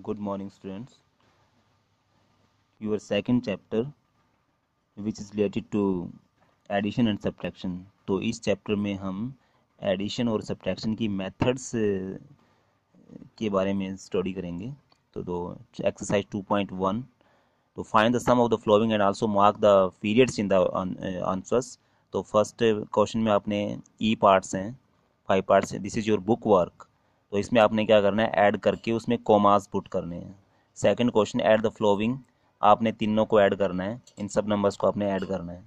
good morning students your second chapter which is related to addition and subtraction तो इस chapter में हम addition और सब्ट्रैक्शन की मैथड्स के बारे में स्टडी करेंगे तो दो एक्सरसाइज 2.1 तो find the sum of the following and also mark the periods in the तो फर्स्ट क्वेश्चन में आपने ई e पार्ट्स हैं फाइव पार्ट्स हैं this is your book work तो इसमें आपने क्या करना है ऐड करके उसमें कोमास पुट करने हैं second question add the following आपने तीनों को ऐड करना है इन सब नंबर्स को आपने ऐड करना है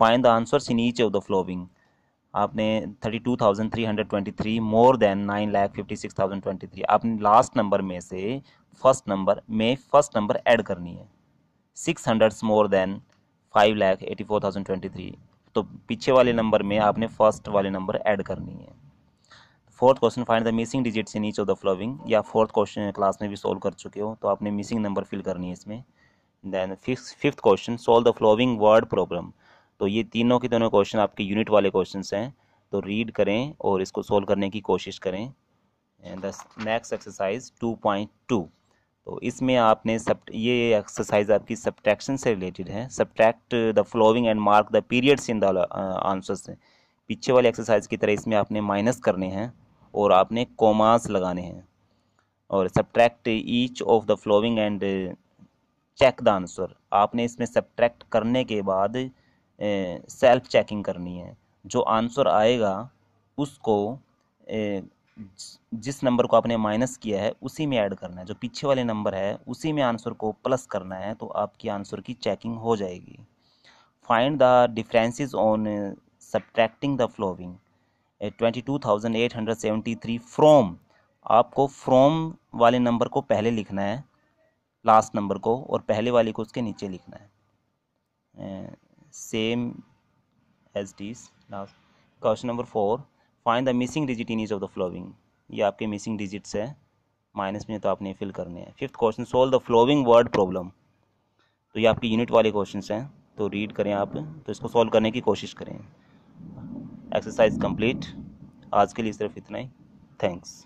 find the answers in each of the following आपने thirty two thousand three hundred twenty three more than nine lakh fifty six thousand twenty three आपने लास्ट नंबर में से फर्स्ट नंबर में फर्स्ट नंबर ऐड करनी है six hundred more than five lakh eighty four thousand twenty three तो पीछे वाले number में आपने फर्स्ट वाले नंबर ऐड करनी है fourth question find the missing digits in each of the following या फोर्थ क्वेश्चन क्लास में भी सोल्व कर चुके हो तो आपने मिसिंग नंबर फिल करनी है इसमें then fifth fifth question solve the following word problem तो ये तीनों के दोनों क्वेश्चन आपके यूनिट वाले क्वेश्चन हैं तो रीड करें और इसको सोल्व करने की कोशिश करें and the next exercise two point two तो इसमें आपने सब ये एक्सरसाइज आपकी सब्ट्रैक्शन से रिलेटेड है subtract the following and mark the periods in the answers पीछे वाली एक्सरसाइज की तरह इसमें आपने माइनस करने हैं और आपने कॉमास लगाने हैं और subtract each of the following and check the answer आपने इसमें सब्ट्रैक्ट करने के बाद सेल्फ uh, चेकिंग करनी है जो आंसर आएगा उसको ए, uh, जिस नंबर को आपने माइनस किया है उसी में ऐड करना है जो पीछे वाले नंबर है उसी में आंसर को प्लस करना है तो आपकी आंसर की चेकिंग हो जाएगी find the differences on subtracting the following twenty two thousand eight hundred seventy three from आपको फ्रॉम वाले नंबर को पहले लिखना है लास्ट नंबर को और पहले वाले को उसके नीचे लिखना है same as these last question number four find the missing digit in each of the following ये आपके मिसिंग डिजिट्स है माइनस में तो आपने फिल करने हैं fifth question solve the following word problem तो ये आपके यूनिट वाले क्वेश्चन हैं तो रीड करें आप तो इसको सॉल्व करने की कोशिश करें एक्सरसाइज कंप्लीट आज के लिए सिर्फ इतना ही थैंक्स